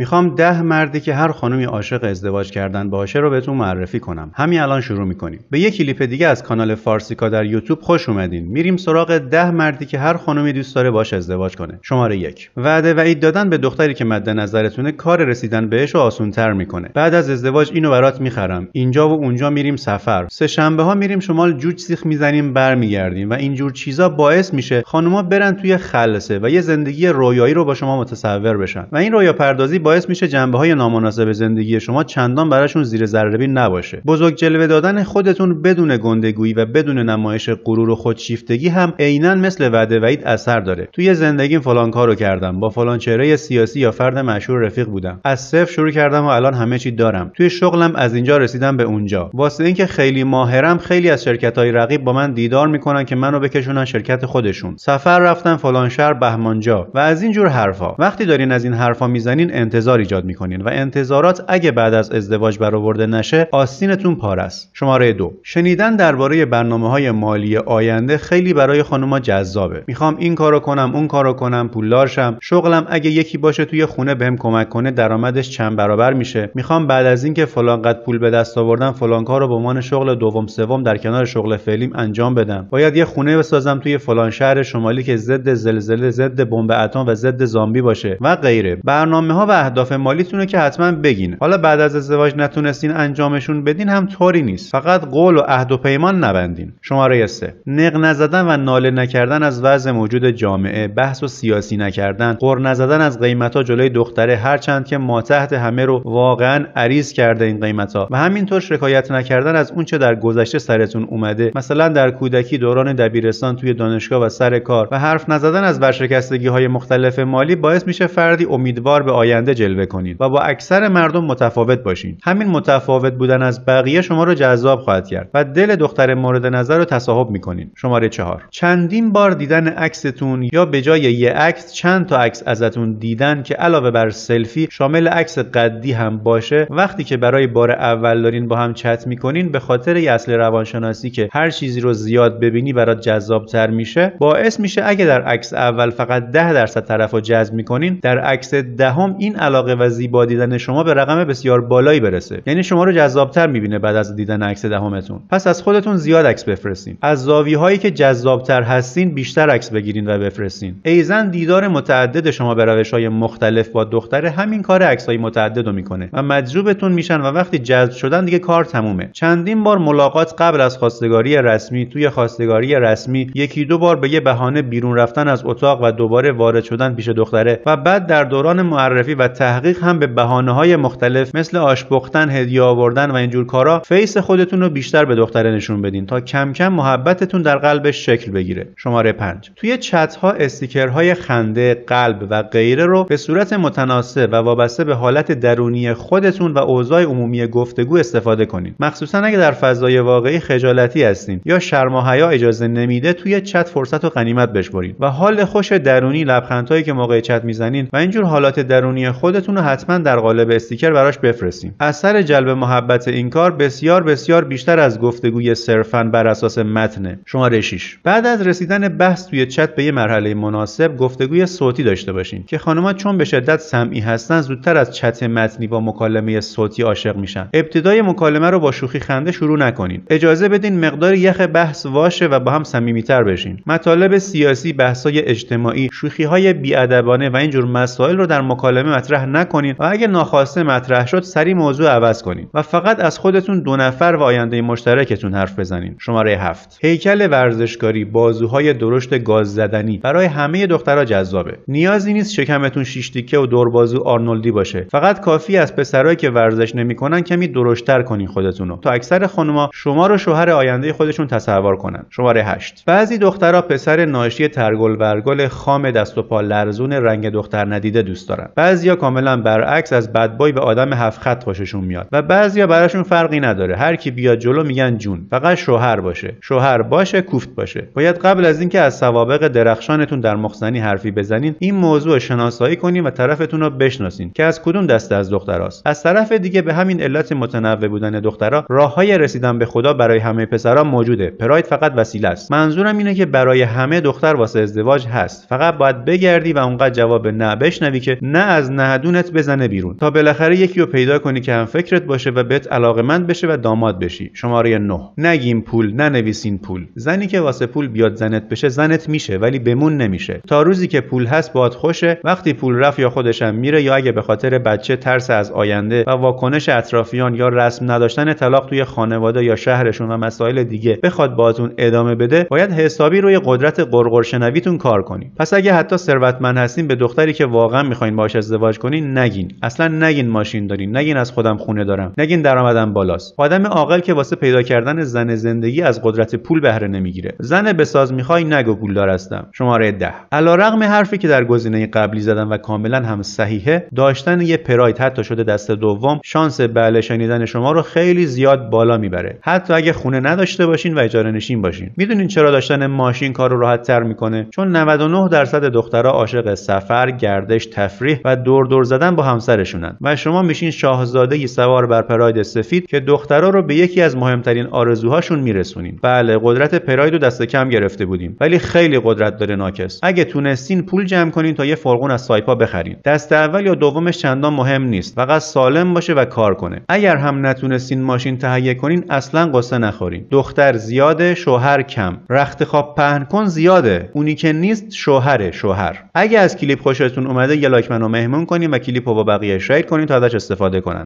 میخوام ده مردی که هر خانمی عاشق ازدواج کردن باشه رو بهتون معرفی کنم همین الان شروع میکنیم به یک کلیپ دیگه از کانال فارسیکا در یوتیوب خوش اومدین میریم سراغ ده مردی که هر خانمی دوست داره باش ازدواج کنه شماره یک وعده وعید دادن به دختری که مد نظرتونه کار رسیدن بهش رو آسونتر میکنه بعد از ازدواج اینو برات میخرم اینجا و اونجا میریم سفر سه شنبه ها میریم شمال جوج سیخ میزنیم برمیگردیم و اینجور چیزا باعث میشه خانوما برن توی خلسه و یه زندگی رویایی رو با شما متصور بشن و این رویا پردازی باعث میشه جنبه های نامناسب زندگی شما چندان براشون زیر ذره نباشه بزرگ جلوه دادن خودتون بدون گندگویی و بدون نمایش غرور و خودشیفتگی هم عینا مثل وعده وعید اثر داره توی زندگیم فلان کارو کردم با فلان چهره سیاسی یا فرد مشهور رفیق بودم از صفر شروع کردم و الان همه چی دارم توی شغلم از اینجا رسیدم به اونجا واسه اینکه خیلی ماهرم خیلی از شرکت های رقیب با من دیدار میکنن که منو بکشونن شرکت خودشون سفر رفتن فلان شهر بهمانجا و از این جور حرفا وقتی دارین از این حرفا میزنین انتظار ایجاد میکنین و انتظارات اگه بعد از ازدواج برآورده نشه آستینتون پاره است شماره دو شنیدن درباره برنامه های مالی آینده خیلی برای خانمها جذابه میخوام این کارو کنم اون کارو کنم پولدار شم شغلم اگه یکی باشه توی خونه بهم کمک کنه درآمدش چند برابر میشه میخوام بعد از اینکه فلان قد پول به دست آوردم فلان کارو به عنوان شغل دوم سوم در کنار شغل فعلیم انجام بدم باید یه خونه بسازم توی فلان شهر شمالی که ضد زلزله ضد بمب اتم و ضد زامبی باشه و غیره برنامه ها و اهداف مالیتونه که حتما بگین حالا بعد از ازدواج نتونستین انجامشون بدین هم طوری نیست فقط قول و عهد و پیمان نبندین شماره 3 نق نزدن و ناله نکردن از وضع موجود جامعه بحث و سیاسی نکردن قر نزدن از قیمتا جلوی دختره هرچند که ما تحت همه رو واقعا عریض کرده این قیمتا و همینطور شکایت نکردن از اونچه در گذشته سرتون اومده مثلا در کودکی دوران دبیرستان توی دانشگاه و سر کار و حرف نزدن از ورشکستگی های مختلف مالی باعث میشه فردی امیدوار به آینده آینده جلوه کنید و با اکثر مردم متفاوت باشین همین متفاوت بودن از بقیه شما رو جذاب خواهد کرد و دل دختر مورد نظر رو تصاحب میکنین شماره چهار چندین بار دیدن عکستون یا به جای یه عکس چند تا عکس ازتون دیدن که علاوه بر سلفی شامل عکس قدی هم باشه وقتی که برای بار اول دارین با هم چت میکنین به خاطر یه اصل روانشناسی که هر چیزی رو زیاد ببینی برات تر میشه باعث میشه اگه در عکس اول فقط ده درصد طرف رو جذب میکنین در عکس دهم این علاقه و زیبا دیدن شما به رقم بسیار بالایی برسه یعنی شما رو جذابتر میبینه بعد از دیدن عکس دهمتون پس از خودتون زیاد عکس بفرستین از زاویه‌هایی هایی که جذابتر هستین بیشتر عکس بگیرین و بفرستین ایزن دیدار متعدد شما به روش های مختلف با دختره همین کار عکس های متعدد رو میکنه و مجذوبتون میشن و وقتی جذب شدن دیگه کار تمومه چندین بار ملاقات قبل از خواستگاری رسمی توی خواستگاری رسمی یکی دو بار به یه بهانه بیرون رفتن از اتاق و دوباره وارد شدن پیش دختره و بعد در دوران معرفی و تحقیق هم به بهانه های مختلف مثل آشپختن هدیه آوردن و اینجور کارا فیس خودتون رو بیشتر به دختره نشون بدین تا کم کم محبتتون در قلبش شکل بگیره شماره 5 توی چت ها استیکرهای خنده قلب و غیره رو به صورت متناسب و وابسته به حالت درونی خودتون و اوضاع عمومی گفتگو استفاده کنین مخصوصا اگه در فضای واقعی خجالتی هستین یا شرم و حیا اجازه نمیده توی چت فرصت و غنیمت بشمرین و حال خوش درونی لبخندهایی که موقع چت میزنین و اینجور حالات درونی خودتون رو حتما در قالب استیکر براش بفرستیم اثر جلب محبت این کار بسیار بسیار بیشتر از گفتگوی صرفا بر اساس متن شما رشیش بعد از رسیدن بحث توی چت به یه مرحله مناسب گفتگوی صوتی داشته باشین که خانم‌ها چون به شدت سمعی هستن زودتر از چت متنی با مکالمه صوتی عاشق میشن ابتدای مکالمه رو با شوخی خنده شروع نکنین اجازه بدین مقدار یخ بحث واشه و با هم صمیمیت‌تر بشین مطالب سیاسی بحث‌های اجتماعی شوخی‌های بیادبانه و اینجور مسائل رو در مکالمه مطرح نکنین و اگه ناخواسته مطرح شد سری موضوع عوض کنید و فقط از خودتون دو نفر و آینده مشترکتون حرف بزنین شماره هفت هیکل ورزشکاری بازوهای درشت گاز زدنی برای همه دخترها جذابه نیازی نیست شکمتون شیش تیکه و بازو آرنولدی باشه فقط کافی از پسرایی که ورزش نمیکنن کمی درشتتر کنین رو تا اکثر خانوما شما رو شوهر آینده خودشون تصور کنن شماره 8 بعضی دخترها پسر ناشی ترگل ورگل خام دست و پا لرزون رنگ دختر ندیده دوست دارن بعضیا کاملا برعکس از بدبای به آدم هفت خط خوششون میاد و بعضیا براشون فرقی نداره هر کی بیاد جلو میگن جون فقط شوهر باشه شوهر باشه کوفت باشه باید قبل از اینکه از سوابق درخشانتون در مخزنی حرفی بزنین این موضوع شناسایی کنین و طرفتون رو بشناسین که از کدوم دسته از دختراست از طرف دیگه به همین علت متنوع بودن دخترها راههای رسیدن به خدا برای همه پسران موجوده پراید فقط وسیله است منظورم اینه که برای همه دختر واسه ازدواج هست فقط باید بگردی و اونقدر جواب نه بشنوی که نه از نه معدونت بزنه بیرون تا بالاخره یکی رو پیدا کنی که هم فکرت باشه و بهت علاقمند بشه و داماد بشی شماره 9 نگیم پول ننویسین پول زنی که واسه پول بیاد زنت بشه زنت میشه ولی بمون نمیشه تا روزی که پول هست باد خوشه وقتی پول رفت یا خودشم میره یا اگه به خاطر بچه ترس از آینده و واکنش اطرافیان یا رسم نداشتن طلاق توی خانواده یا شهرشون و مسائل دیگه بخواد باهاتون ادامه بده باید حسابی روی قدرت قرقر شنویتون کار کنی پس اگه حتی ثروتمند هستین به دختری که واقعا میخواین باهاش ازدواج کنین نگین اصلا نگین ماشین دارین نگین از خودم خونه دارم نگین درآمدم بالاست آدم عاقل که واسه پیدا کردن زن زندگی از قدرت پول بهره نمیگیره زن بساز میخوای نگو پولدار هستم شماره ده علیرغم حرفی که در گزینه قبلی زدم و کاملا هم صحیحه داشتن یه پراید حتی شده دست دوم شانس بله شنیدن شما رو خیلی زیاد بالا میبره حتی اگه خونه نداشته باشین و اجاره نشین باشین میدونین چرا داشتن ماشین کار رو راحت تر میکنه چون 99 درصد دخترها عاشق سفر گردش تفریح و دور زدن با همسرشونن و شما میشین شاهزاده سوار بر پراید سفید که دخترها رو به یکی از مهمترین آرزوهاشون میرسونین بله قدرت پراید رو دست کم گرفته بودیم ولی خیلی قدرت داره ناکس اگه تونستین پول جمع کنین تا یه فرغون از سایپا بخرین دست اول یا دومش چندان مهم نیست فقط سالم باشه و کار کنه اگر هم نتونستین ماشین تهیه کنین اصلا قصه نخورین دختر زیاده شوهر کم رخت خواب پهن کن زیاده اونی که نیست شوهره شوهر اگه از کلیپ خوشتون اومده لایک منو مهمون کنیم و کلیپ رو با بقیه شیر کنیم تا ازش استفاده کنن